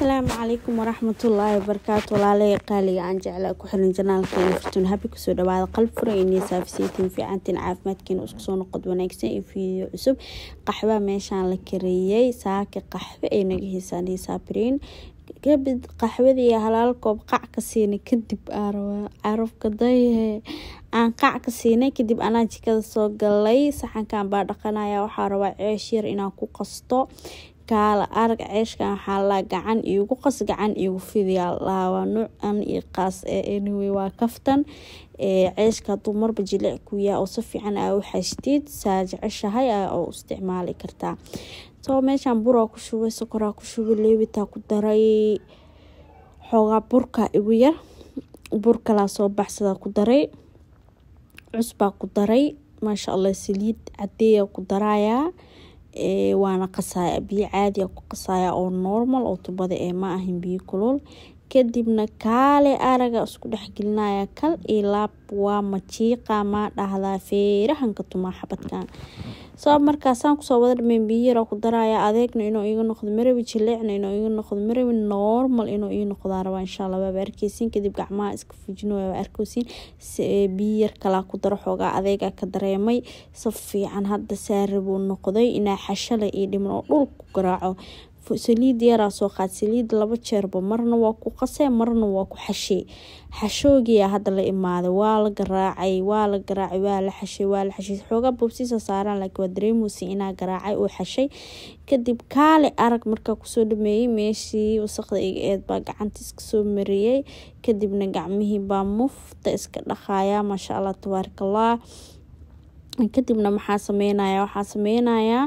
asalaamu calaykum waraxmatullaahi wabarakaatu walaalaya qaaliga aan jeclaa ku xiran janaalka iyo furtun habi kusoo dhawaada qalb fura inay saafisaytiin fiicantiin caafimaadkiina isku soo noqod wanaagsan iyo fiideo cusub qaxba meeshaan la kareeyey saaka qaxwe ay naga heysaan hisaabiriin kabid qaxwadii halaal koob qac ka siinay kadib carabka dayahe aan qac ka siinay kadib anaa jikada soo galay saxankan baa dhaqanaya waxaa rabaa ceesh yar inaan ku qasto kaala arag ceeshkan waxaa gacan iigu qas gacan iigu fidiyaa laaba nuucan iyo qaas ee anyway waa kaftan ceeshka haduu marba jilic ku yaha oo si fiican aa u xashtid saa jeceshahay oo isticmaali kartaa soo meeshaan buraa ku shubay sokoraa ku shubay leebitaa ku daray xoogaa burka igu yar burkalaa soo baxsadaa ku daray cusbaa ku daray maasha allah saliid cadeeya ku daraayaa waana qasaya biyo caadi ku qasaya oo normal oo tubada ee ma ahin biyo kulul kadibna kaale araga isku dhexgelinaya kal iyo laab waa majiiqa maa dhahdaa feerahanka tumaa xabadkan sabab markaasaan kusoo wada dhameen biyara ku daraya adeegna inuu iga noqdo marawi jileecna inuu iga noqdo marawi normal inuu ii noqdaa rabaa insha allah waaba arkeysiin kadib gacmaha iska fujino waaba arkeysiin eh, biyar kalaa ku daro xoogaa adeegaa ka dareemay si fiican hadda saarabuu noqday inaa xashale iyo dhiman oo dhulku garaaco saliid yaraa soo qaad saliid laba jeerba marna waa ku qasee marna waa ku xashee xashoogiyaa hadda la imaaday waa la garaacay waa la garaacay waa la xashay waa la xashay xoogaa bobsiisa saaraan laakiin waa dareemuusa inaa garaacay uu xashay kadib kaale arag markaa kusoo dhameeyey meeshii wasaqda iga eed baa gacantiis kasoo mariyey kadibna gacmihii baa mufta iska dhaqayaa maasha allah tabaarikallaah kadibna maxaa sameynaya waxaa sameynayaa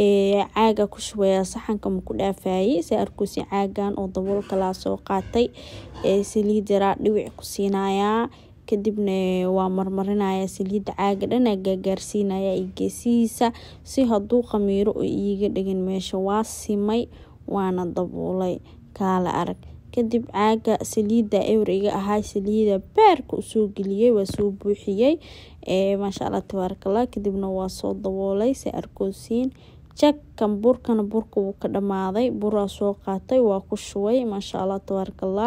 eh, caaga ku shubaya saxanka maku dhaafaye sa arkusi caagan oo daboolka laa soo qaatay eh, saliid yaraa dhiwic ku siinayaa kadibna eh, waa marmarinayaa saliida caaga dhana gaagaarsiinaya iyo geesihiisa si haduu khamiiro oo iiga dhegin meesha waa simay waana daboolay kaala arag kadib caaga saliida ewriga ahaa saliida beerka usoo geliyey waa soo buuxiyey maasha alla tabaarakala kadibna waa soo daboolay se arkoosiin jagkan burkana burka wuu ka dhamaaday buraa soo qaatay waa ku shubay maasha alla tabaarakala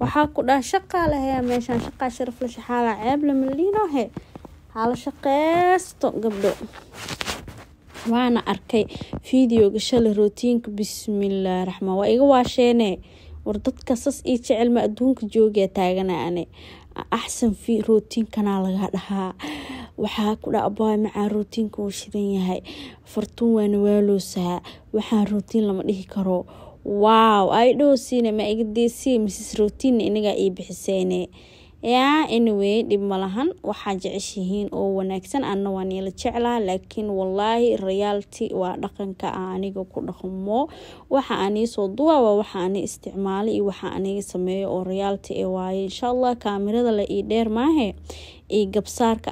waxaa ku dhaha shaqaalehe meeshaan shaqaa sharafle shaxaala ceeble malinohe hala shaqeysto gabdho waana arkay fideoga shale rootiinka bismillah raxmaan waa iga waasheene war dadka sas ii jecel ma adduunka joogaa taagana ane axsan fi rootiinkanaa laga dhahaa waxaa ku dha abaa macaa rootiinka uu shidan yahay fartuun waana waaloosaa waxaa rotiin lama dhihi karo waaw aidhowsiina ma iga deesiye misis rootiinna inagaa ii bixiseene yaa anyway dhib malahan waxaa jeceshihiin oo wanaagsan anna waan ila jeclaa laakiin wallaahi reality waa dhaqanka aaniga ku dhaqmo waxa aniisoo duwa waa waxa ani isticmaalo iyo waxa aniga sameeyo oo reality e waaye insha allah kaamirada la ii dheer maahe iyo gabsaarka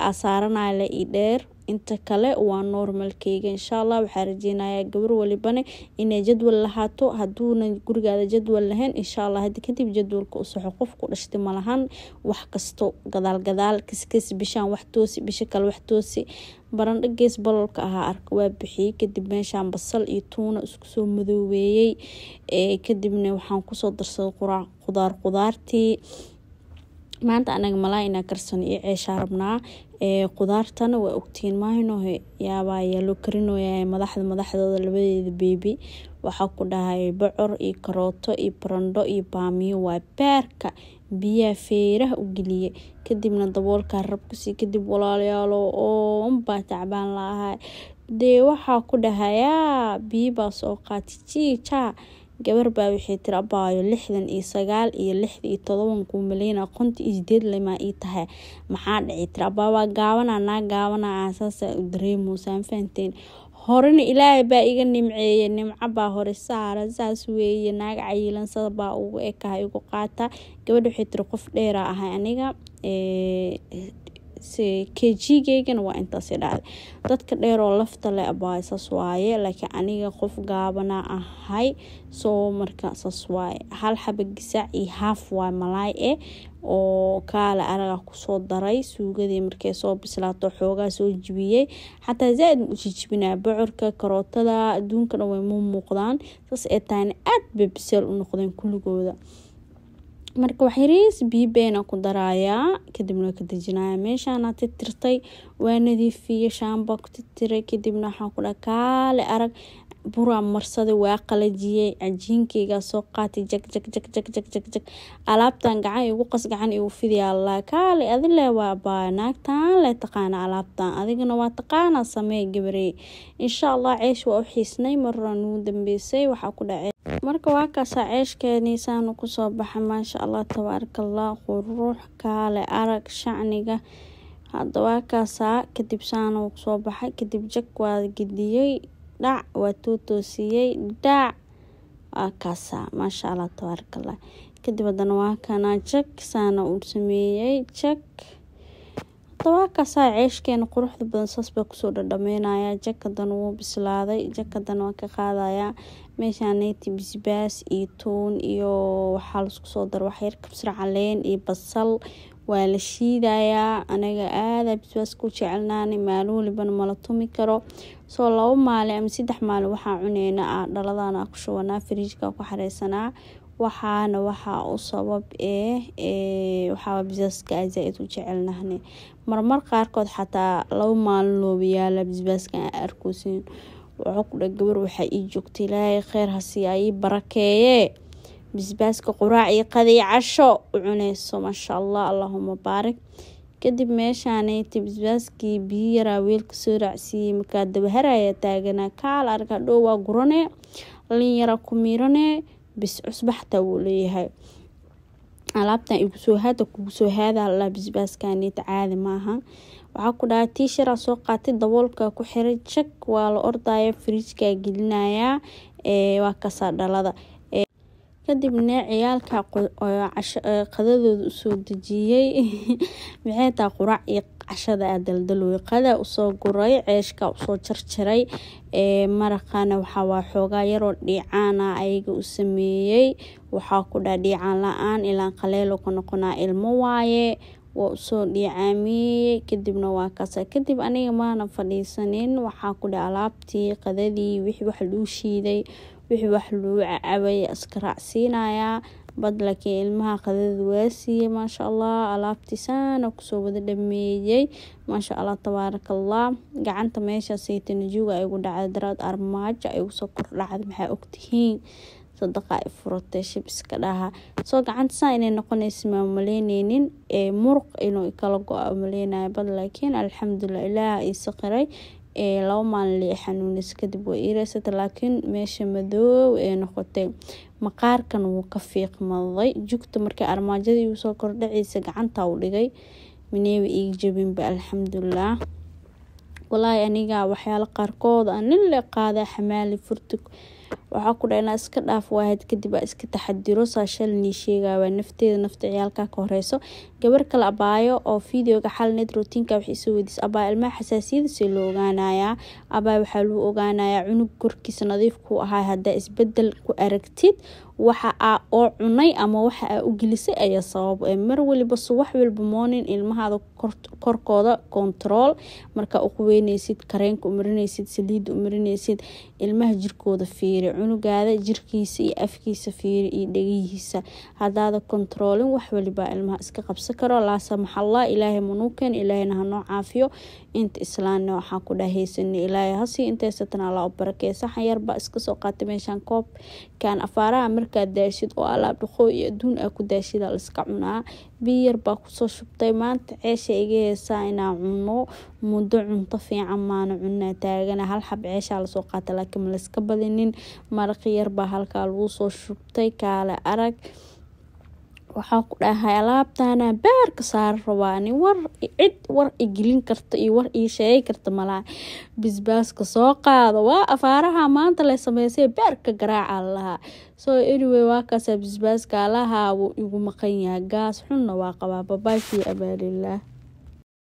la ii dheer inta kale waa normalkeyga insha waxaa rajeynayaa gabar walibane inay jadwal lahaato haduuna gurigaada jadwal lahayn insha allah kadib jadwalka usaxo soxo qofku dhashti malahan wax kasto gadaalgadaal kaskas bishaan wax toosi bisho kale wax toosi barandho gees baloolka ahaa arka waa bixiyey kadib meeshaan basal iyo tuuna iskusoo soo madoobeeyey kadibna waxaan kusoo darsaday qudaar qudaartii maanta anaga malaa inaa karsan iyo ceeshaa rabnaa qudaartana waa ogtiin maahinohe yaabayaa loo karinoya madaxda madaxdooda labadeeda beebi waxaa ku dhahay bocor iyo karooto iyo barandho iyo baamiyo waa beerka biyaha feeraha u geliya kadibna daboolkaa rabkusii kadib walaalayaalo oonbaa tacbaan la ahay dee waxaa ku dhahayaa biyi soo qaata jiijaa gabar baa waxay tiri abaayo lixdan iyo sagaal iyo lixda iyo todobankuu maleyna konta iyo sideed lima ii tahay maxaa dhacay tiri abaa waa gaabana naa gaabana aasaasa u dareemoosan fahanteen horena ilaahay baa iga nimceeye nimco baa hore saara saas weeye naag cayilan sada baa ugu ekaha igu qaata gabadha waxay tiri qof dheera ahay aniga kejigeygana waa intaas dhacay dadka dheeroo lafta le abaayo saas waaye laakiin aniga qof gaabana ahay soo marka saas waaye hal xaba gisaac iyo haaf waa malaay e oo kaale araga kusoo daray suugadii markay soo bislaato xoogaa soo jibiyey xataa zaaid ma u bocorka karootada adduunkana way muu muuqdaan saas ee tahayna aada bay biseel u noqdeen kulligooda marka wax yariis biyo ku daraayaa kadibna waa ka dejinayaa meeshaanaa tirtirtay waa nadiifiye shaambaa ku tirtiray kadibna waxaan ku dhaha kaale arag buraa marsada waa qalajiyey cajiinkeygaa soo qaatay jagjagjagjag alaabtan gacan igu qas gacan igu fidiyaa laakaali adile waabaa naagtaan le taqaana alaabtan adigana waa taqaanaa samee gabarey insha allah ceesh waa u xiisnay marra nuu dambeysay waxaa ku dhacey marka waa ceeshkeeni saanu kusoo baxa maasha allah tabaarakallah quruux kaale arag shacniga hadda waa kadib saanu soo baxay kadib jag waa gediyey dhac waa tuu toosiyey dhac waa maasha allah tabaarakallah kadib haddana waa kanaa jag saana uu sameeyey jag dabaa ceeshkeena quruxda badan saas baa kusoo dhadhameynaya jakadan wuu bislaaday jakadan waa ka qaadayaa meeshaaneti bisbaas iyo tuun iyo waxaa lasku soo waxyar kabsar caleen iyo basal waa la shiidayaa anaga aadaa bisbaaska u jecelnaana maaluu walibana mala tumi karo soo laba maalin ama saddex maalin waxaa cuneyna ah, dhaladana ku shubanaa fariijka ku xareysanaa waxaana waxaa u sabab ee eh, eh, waxaaba bisbaaska aan zaa-id u jecelnahne marmar qaarkood xataa laba maalin looba yaala bisbaaska aan arkoosin wuxuu ku dha gabar waxaa ii joogta ilaahay kheyr hasi aa ii bisbaaska quraac iyo qadii casho u cuneyso maashaa allah allaahuma baarik kadib meeshaanay tibisbaaskii biyo yaraa weelka soo raacsiiyey markaa dabaharaya taaganaa kaal arag dhow waa gurane lin yara ku miiranee bis cusbaxta wuu leeyahay alaabtan igusoo haada kugu haada laa bisbaaskaaniita caadi maaha waxaa ku dhaha tiisharaa soo qaatay daboolka ku xiray jag waa la ordaya firiijkaa gelinayaa waa kasaa dhalada kadibna ciyaalka qadadooda usoo dejiyey maxay taa quraac iyo cashada a daldalooy qadaa usoo guray ceeshka usoo jarjaray maraqana waxaawaa xoogaa yaroo dhiicaana ayaga u sameeyey waxaa ku dhaa dhiicaan la-aan ilaan qaleelo ka noqonaa ilmo waaye waa usoo dhiicaamiyey kadibna waa kasa kadib aniga maana fadhiisanin waxaa ku dhe alaabtii qadadii wixii wax luu shiiday wixii wax luu cacabay iskaraacsiinayaa bad laakiin ilmaha qadada waa siiyey maasha allah alaabtii saana kusoo wada dhameeyey maasha allah tabaarak allah gacanta meesha saytanajuuga ay ugu dhacday daraad armaajo ay ugusoo kordhacday maxaa ogtihiin sadaqa ay furatay shibiska dhaha soo gacanta inay noqonaysa maa maleyneynin ee muruq inuu kala go-a maleynayo bad laakiin alxamdulilah ilaah iisa qiray laba maalin lii xanuunis kadib way iireysata laakiin meesha madoow ee noqotay maqaarkan wuu ka fiiqmaday jugta markii armaajadii uusoo kordhaceysa gacanta u dhigay mineewi iga jabinba alxamdulilah walaahi aniga waxyaalo qaarkood a nin le qaadaa xamaali furtug waxaa ku dha inaa iska dhaaf waahad kadib aa iska taxadiro saashalanii sheegaawaa nafteeda nafta ciyaalkaa ka horeyso gabar kale abaayo oo videoga xalneyd rootiinka wax isoo weydiis abaa ilmaha xasaasiyada see loo ogaanayaa abaa waxaa lou ogaanayaa cunug korkiisa nadiifkuu ahaa haddaa isbedel ku aragtid waxa aa oo cunay ama waxa aa u gelisay ayaa sabab mar waliba subax walba morning ilmahaada korkooda kontrol markaa u kareenka u marineysid saliidda ilmaha jirkooda fiiri cunugaada jirkiisa iyo afkiisa fiiri iyo dhegihiisa hadaada controolin wax walibaa ilmaha iska qabsan karo laa samaxallah ilaahay manuuken ilaahayna hanoo caafiyo inta islaanna waxaan ku dhahaysanay ilaahay hasii inteysatan allaa u barakeysa xayarbaa iska soo qaatay meeshaan koobkan afaaraha mar markaad daashid oo alaab dhaqoo iyo adduun aa ku daashida laiska cunaa biyo yarbaa kusoo shubtay maanta ceesha iga heesaa inaa cuno muddo cunto fiican maana cunaa taagana hal xab ceeshaa lasoo qaatay laakiin ma malaiska badinin maraqi yarbaa halkaa lagu soo shubtay kaale arag waxaa ku dhahay alaabtaana baar ka saara rabaani war cid war i gelin karta iyo war ii sheegi karta malaa bisbaaska soo qaado waa afaaraha maanta la sameysay baarka garaaca lahaa soo anyway waakaasa bisbaaska alaha wuu igu maqan yahay gaas xunna waa qabaa babaashiyo abaalilaah